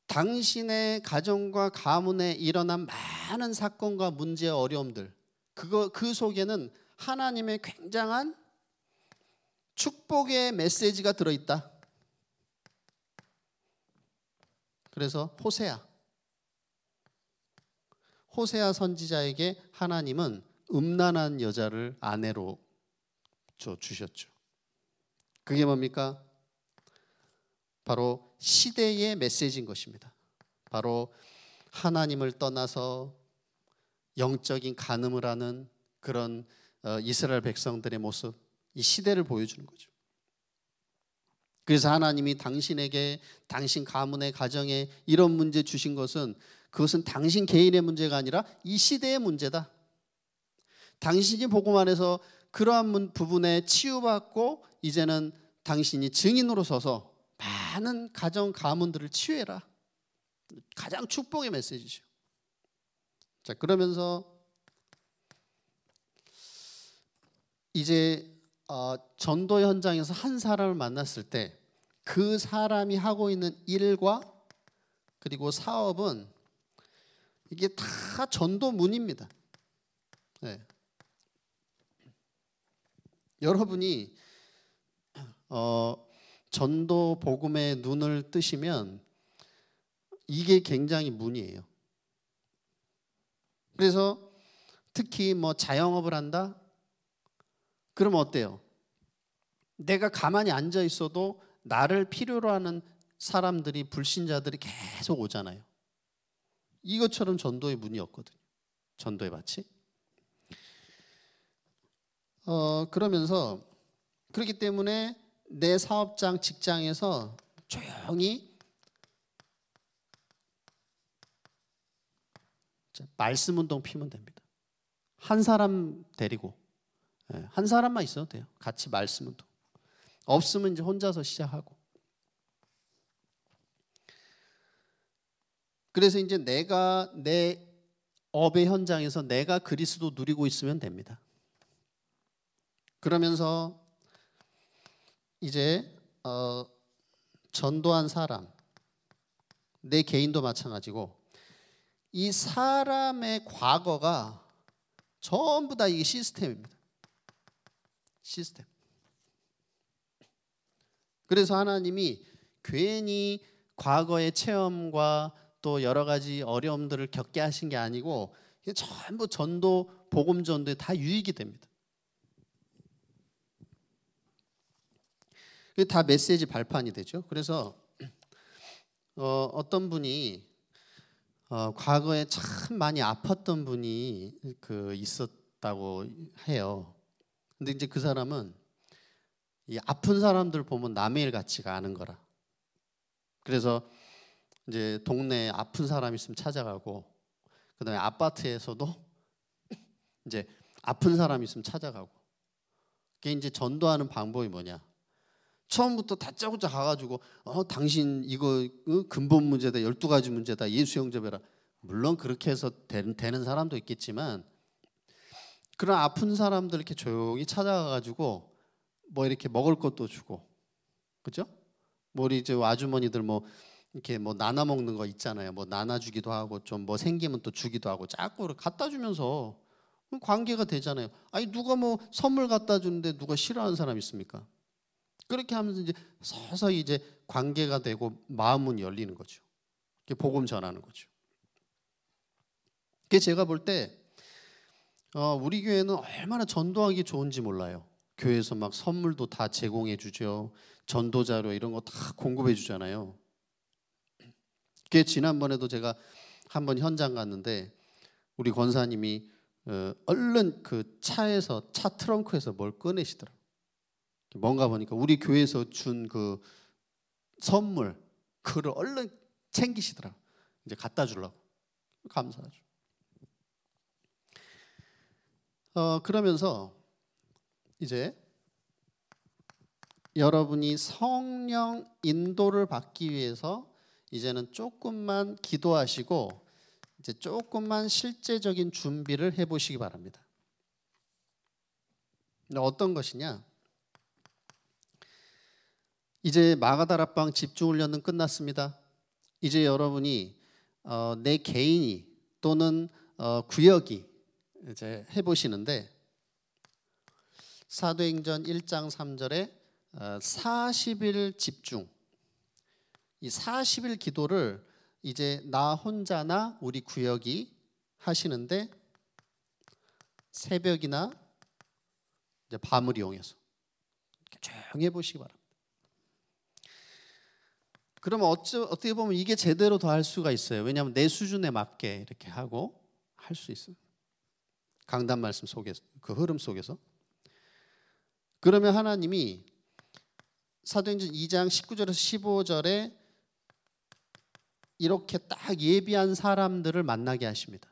당신의 가정과 가문에 일어난 많은 사건과 문제 어려움들 그거 그 속에는 하나님의 굉장한 축복의 메시지가 들어 있다. 그래서 호세아 호세아 선지자에게 하나님은 음란한 여자를 아내로 주셨죠. 그게 뭡니까? 바로 시대의 메시지인 것입니다. 바로 하나님을 떠나서 영적인 간음을 하는 그런 어, 이스라엘 백성들의 모습, 이 시대를 보여주는 거죠. 그래서 하나님이 당신에게 당신 가문의 가정에 이런 문제 주신 것은 그것은 당신 개인의 문제가 아니라 이 시대의 문제다. 당신이 보고 말해서 그러한 부분에 치유받고 이제는 당신이 증인으로 서서 많은 가정 가문들을 치유해라. 가장 축복의 메시지죠. 자, 그러면서 이제 어, 전도 현장에서 한 사람을 만났을 때 그 사람이 하고 있는 일과 그리고 사업은 이게 다 전도문입니다. 네. 여러분이 어, 전도 복음의 눈을 뜨시면 이게 굉장히 문이에요. 그래서 특히 뭐 자영업을 한다? 그럼 어때요? 내가 가만히 앉아 있어도 나를 필요로 하는 사람들이 불신자들이 계속 오잖아요. 이것처럼 전도의 문이었거든요. 전도의 밭이. 어, 그러면서 그렇기 때문에 내 사업장 직장에서 조용히 말씀 운동 피면 됩니다. 한 사람 데리고 예, 한 사람만 있어도 돼요. 같이 말씀 운동. 없으면 이제 혼자서 시작하고. 그래서 이제 내가 내 업의 현장에서 내가 그리스도 누리고 있으면 됩니다. 그러면서 이제 어, 전도한 사람 내 개인도 마찬가지고 이 사람의 과거가 전부 다 이 시스템입니다. 시스템. 그래서 하나님이 괜히 과거의 체험과 또 여러 가지 어려움들을 겪게 하신 게 아니고 전부 전도 복음 전도에 다 유익이 됩니다. 그게 다 메시지 발판이 되죠. 그래서 어, 어떤 분이 어, 과거에 참 많이 아팠던 분이 그 있었다고 해요. 근데 이제 그 사람은 이 아픈 사람들 보면 남의 일 같지가 않은 거라. 그래서 이제 동네에 아픈 사람 있으면 찾아가고 그다음에 아파트에서도 이제 아픈 사람 있으면 찾아가고. 그게 이제 전도하는 방법이 뭐냐? 처음부터 다짜고짜 가가지고 어 당신 이거 어, 근본 문제다 열두 가지 문제다 예수 영접해라 물론 그렇게 해서 되는 되는 사람도 있겠지만 그런 아픈 사람들 이렇게 조용히 찾아가가지고 뭐 이렇게 먹을 것도 주고 그죠? 뭐 우리 이제 아주머니들 뭐 이렇게 뭐 나눠 먹는 거 있잖아요. 뭐 나눠 주기도 하고 좀 뭐 생기면 또 주기도 하고 자꾸 갖다 주면서 관계가 되잖아요. 아니 누가 뭐 선물 갖다 주는데 누가 싫어하는 사람 있습니까? 그렇게 하면서 이제 서서히 이제 관계가 되고 마음은 열리는 거죠. 이게 복음 전하는 거죠. 그게 제가 볼때 어, 우리 교회는 얼마나 전도하기 좋은지 몰라요. 교회에서 막 선물도 다 제공해 주죠. 전도 자료 이런 거 다 공급해 주잖아요. 그게 지난번에도 제가 한번 현장 갔는데 우리 권사님이 어, 얼른 그 차에서 차 트렁크에서 뭘 꺼내시더라고요. 뭔가 보니까 우리 교회에서 준 그 선물 그를 얼른 챙기시더라. 이제 갖다 주려고 감사하죠. 어 그러면서 이제 여러분이 성령 인도를 받기 위해서 이제는 조금만 기도하시고 이제 조금만 실제적인 준비를 해보시기 바랍니다. 어떤 것이냐? 이제 마가다락방 집중훈련은 끝났습니다. 이제 여러분이 어, 내 개인이 또는 어, 구역이 이제 해보시는데 사도행전 1장 3절에 40일 어, 집중 이 40일 기도를 이제 나 혼자나 우리 구역이 하시는데 새벽이나 이제 밤을 이용해서 조용 해보시기 바랍니다. 그러면 어찌, 어떻게 보면 이게 제대로 더 할 수가 있어요. 왜냐하면 내 수준에 맞게 이렇게 하고 할 수 있어요. 강단 말씀 속에서 그 흐름 속에서 그러면 하나님이 사도행전 2장 19절에서 15절에 이렇게 딱 예비한 사람들을 만나게 하십니다.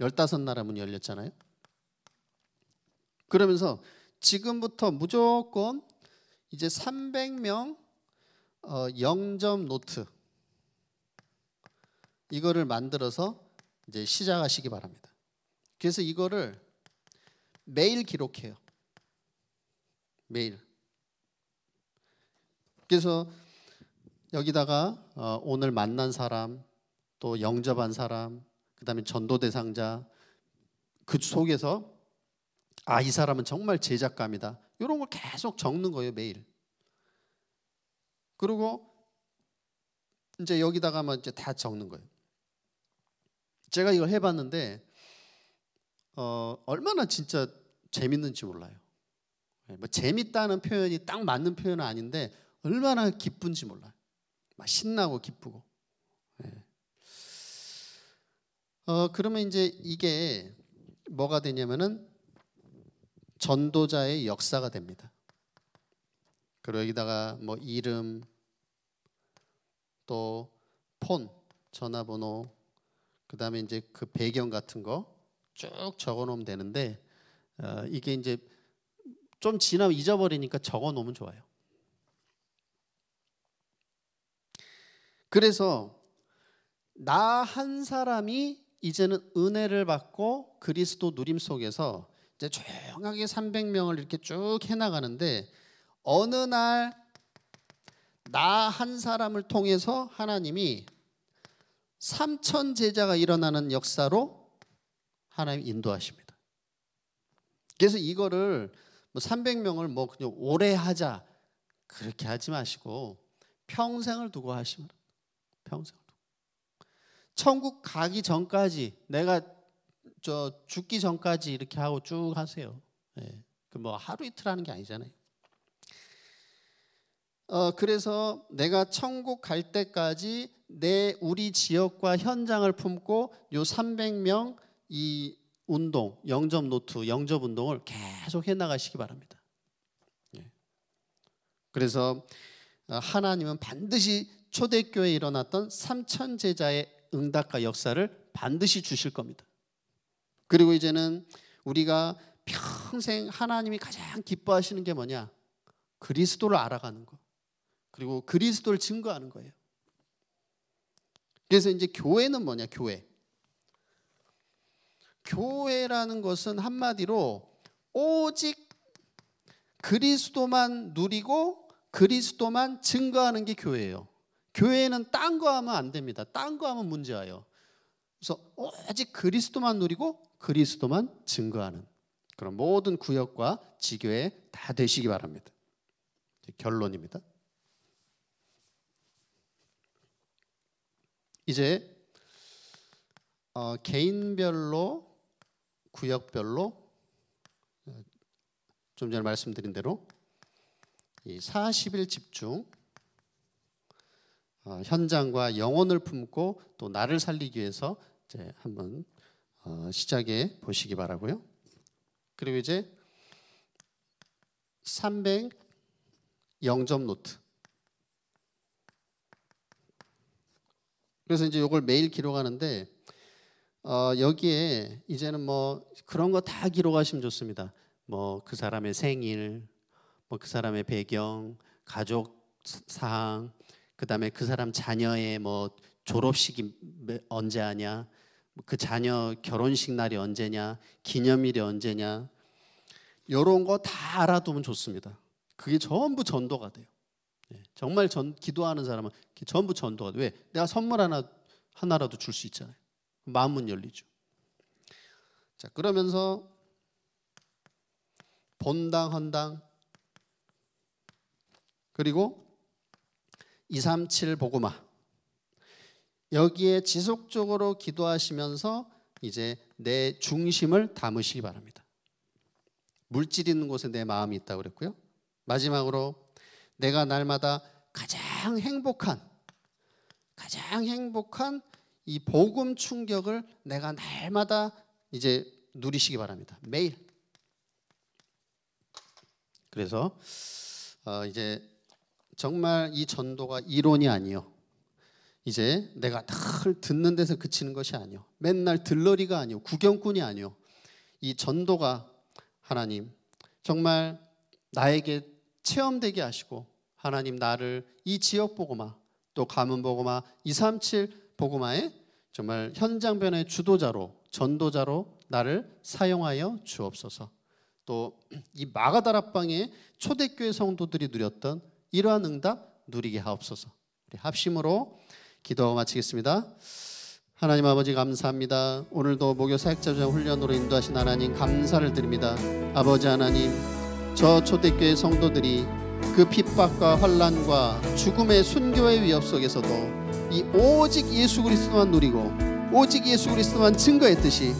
열다섯 나라 문이 열렸잖아요. 그러면서 지금부터 무조건 이제 300명 어, 0점 노트 이거를 만들어서 이제 시작하시기 바랍니다. 그래서 이거를 매일 기록해요. 매일. 그래서 여기다가 어, 오늘 만난 사람, 또 영접한 사람, 그다음에 전도 대상자 그 속에서 아 이 사람은 정말 제작감이다. 이런 걸 계속 적는 거예요 매일. 그리고 이제 여기다가만 이제 다 적는 거예요. 제가 이걸 해봤는데 어, 얼마나 진짜 재밌는지 몰라요. 예, 뭐 재밌다는 표현이 딱 맞는 표현은 아닌데 얼마나 기쁜지 몰라요. 막 신나고 기쁘고. 예. 어, 그러면 이제 이게 뭐가 되냐면은 전도자의 역사가 됩니다. 그리고 여기다가 뭐 이름 또 폰, 전화번호, 그 다음에 이제 그 배경 같은 거 쭉 적어놓으면 되는데 어, 이게 이제 좀 지나면 잊어버리니까 적어놓으면 좋아요. 그래서 나 한 사람이 이제는 은혜를 받고 그리스도 누림 속에서 이제 조용하게 300명을 이렇게 쭉 해나가는데 어느 날 나 한 사람을 통해서 하나님이 삼천 제자가 일어나는 역사로 하나님 인도하십니다. 그래서 이거를 뭐 300명을 뭐 그냥 오래 하자 그렇게 하지 마시고 평생을 두고 하시면 평생을 두고 천국 가기 전까지 내가 저 죽기 전까지 이렇게 하고 쭉 하세요. 예. 그뭐 하루 이틀 하는 게 아니잖아요. 어, 그래서 내가 천국 갈 때까지 내 우리 지역과 현장을 품고 요 300명 이 운동, 영접 노트, 영접 운동을 계속 해 나가시기 바랍니다. 예. 그래서 어, 하나님은 반드시 초대교회에 일어났던 3천 제자의 응답과 역사를 반드시 주실 겁니다. 그리고 이제는 우리가 평생 하나님이 가장 기뻐하시는 게 뭐냐? 그리스도를 알아가는 거. 그리고 그리스도를 증거하는 거예요. 그래서 이제 교회는 뭐냐? 교회. 교회라는 것은 한마디로 오직 그리스도만 누리고 그리스도만 증거하는 게 교회예요. 교회는 딴 거 하면 안 됩니다. 딴 거 하면 문제예요. 그래서 오직 그리스도만 누리고 그리스도만 증거하는 그런 모든 구역과 지교에 다 되시기 바랍니다. 결론입니다. 이제 어, 개인별로 구역별로 어, 좀 전에 말씀드린 대로 이 40일 집중 어, 현장과 영혼을 품고 또 나를 살리기 위해서 이제 한번 어, 시작해 보시기 바라고요. 그리고 이제 300 영점 노트 그래서 이제 이걸 매일 기록하는데 어, 여기에 이제는 뭐 그런 거 다 기록하시면 좋습니다. 뭐 그 사람의 생일, 뭐 그 사람의 배경, 가족 사항, 그 다음에 그 사람 자녀의 뭐 졸업식이 언제 하냐, 뭐 그 자녀 결혼식 날이 언제냐, 기념일이 언제냐, 이런 거 다 알아두면 좋습니다. 그게 전부 전도가 돼요. 예, 정말 전 기도하는 사람은 전부 전도가 돼. 왜? 내가 선물 하나 하나라도 줄 수 있잖아요. 마음은 열리죠. 자, 그러면서 본당 헌당 그리고 237 보고마 여기에 지속적으로 기도하시면서 이제 내 중심을 담으시기 바랍니다. 물질 있는 곳에 내 마음이 있다고 그랬고요. 마지막으로 내가 날마다 가장 행복한 가장 행복한 이 복음 충격을 내가 날마다 이제 누리시기 바랍니다. 매일. 그래서 어 이제 정말 이 전도가 이론이 아니요. 이제 내가 늘 듣는 데서 그치는 것이 아니요. 맨날 들러리가 아니요. 구경꾼이 아니요. 이 전도가 하나님 정말 나에게 체험되게 하시고 하나님 나를 이 지역 보고마 또 가문 보고마 237보고마에 정말 현장 변화의 주도자로 전도자로 나를 사용하여 주옵소서. 또 이 마가다락방의 초대교회 성도들이 누렸던 이러한 응답 누리게 하옵소서. 우리 합심으로 기도 마치겠습니다. 하나님 아버지 감사합니다. 오늘도 목요 사역자 주 훈련으로 인도하신 하나님 감사를 드립니다. 아버지 하나님 저 초대교회 성도들이 그 핍박과 환란과 죽음의 순교의 위협 속에서도 이 오직 예수 그리스도만 누리고 오직 예수 그리스도만 증거했듯이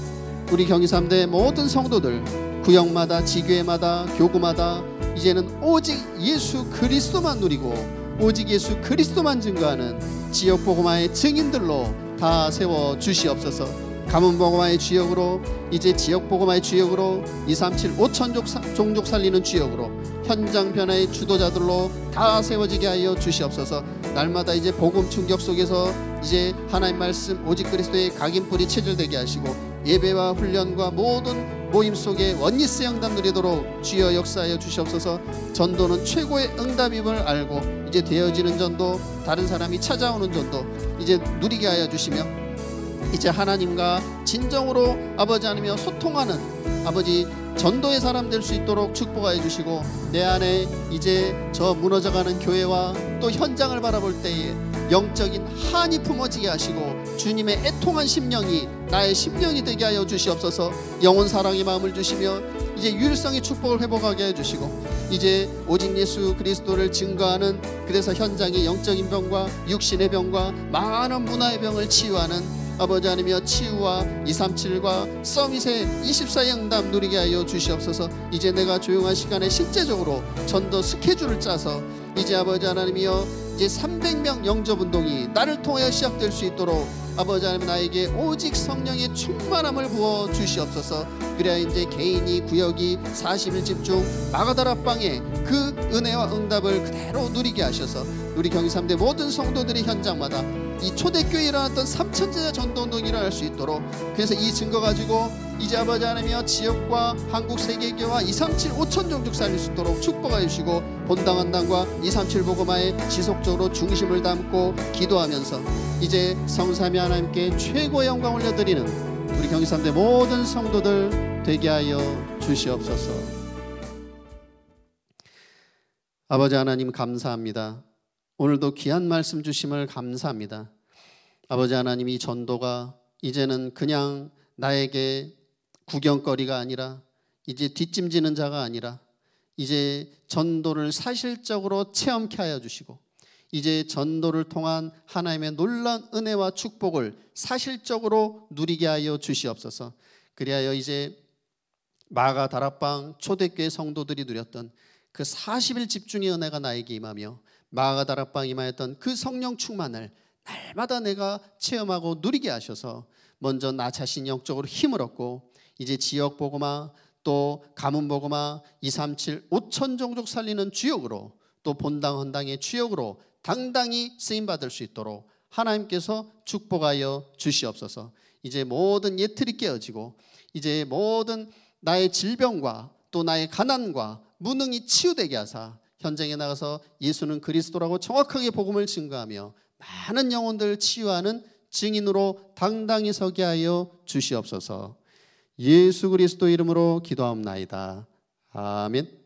우리 경희삼대 모든 성도들 구역마다 지교회마다 교구마다 이제는 오직 예수 그리스도만 누리고 오직 예수 그리스도만 증거하는 지역 보고마의 증인들로 다 세워 주시옵소서. 가문보고마의 주역으로 이제 지역보고마의 주역으로 237 5천 종족 살리는 주역으로 현장 변화의 주도자들로 다 세워지게 하여 주시옵소서 날마다 이제 복음 충격 속에서 이제 하나님 말씀 오직 그리스도의 각인 뿌리 체질되게 하시고 예배와 훈련과 모든 모임 속에 원리스 영담 누리도록 주여 역사하여 주시옵소서 전도는 최고의 응답임을 알고 이제 되어지는 전도 다른 사람이 찾아오는 전도 이제 누리게 하여 주시며 이제 하나님과 진정으로 아버지 하나며 소통하는 아버지 전도의 사람 될 수 있도록 축복하여 주시고 내 안에 이제 저 무너져가는 교회와 또 현장을 바라볼 때에 영적인 한이 품어지게 하시고 주님의 애통한 심령이 나의 심령이 되게 하여 주시옵소서 영혼 사랑의 마음을 주시며 이제 유일성의 축복을 회복하게 해주시고 이제 오직 예수 그리스도를 증거하는 그래서 현장의 영적인 병과 육신의 병과 많은 문화의 병을 치유하는 아버지 아니며 치유와 237과 서밋의 24의 응답 누리게 하여 주시옵소서 이제 내가 조용한 시간에 실제적으로 전도 스케줄을 짜서 이제 아버지 하나님이여 이제 300명 영접운동이 나를 통하여 시작될 수 있도록 아버지 하나님 나에게 오직 성령의 충만함을 부어 주시옵소서 그래야 이제 개인이 구역이 40일 집중 마가다라방에 그 은혜와 응답을 그대로 누리게 하셔서 우리 경희삼대 모든 성도들이 현장마다 이 초대교회에 일어났던 삼천제자 전도운동이 일어날 수 있도록 그래서 이 증거 가지고 이제 아버지 하나며 지역과 한국 세계교와 237 5천 종족 살릴 수 있도록 축복하여 주시고 본당한당과 237 보고마에 지속적으로 중심을 담고 기도하면서 이제 성삼위 하나님께 최고의 영광 올려드리는 우리 경기삼대 모든 성도들 되게 하여 주시옵소서 아버지 하나님 감사합니다 오늘도 귀한 말씀 주심을 감사합니다. 아버지 하나님 이 전도가 이제는 그냥 나에게 구경거리가 아니라 이제 뒷짐지는 자가 아니라 이제 전도를 사실적으로 체험케 하여 주시고 이제 전도를 통한 하나님의 놀라 은혜와 축복을 사실적으로 누리게 하여 주시옵소서. 그리하여 이제 마가 다락방 초대교회 성도들이 누렸던 그 40일 집중의 은혜가 나에게 임하며 마아가 다락방 임하였던 그 성령 충만을 날마다 내가 체험하고 누리게 하셔서 먼저 나 자신 영적으로 힘을 얻고 이제 지역 보고마 또 가문 보고마 237 5천 종족 살리는 주역으로 또 본당 헌당의 주역으로 당당히 쓰임 받을 수 있도록 하나님께서 축복하여 주시옵소서. 이제 모든 예틀이 깨어지고 이제 모든 나의 질병과 또 나의 가난과 무능이 치유되게 하사 현장에 나가서 예수는 그리스도라고 정확하게 복음을 증거하며 많은 영혼들을 치유하는 증인으로 당당히 서게 하여 주시옵소서. 예수 그리스도 이름으로 기도하나이다 아멘.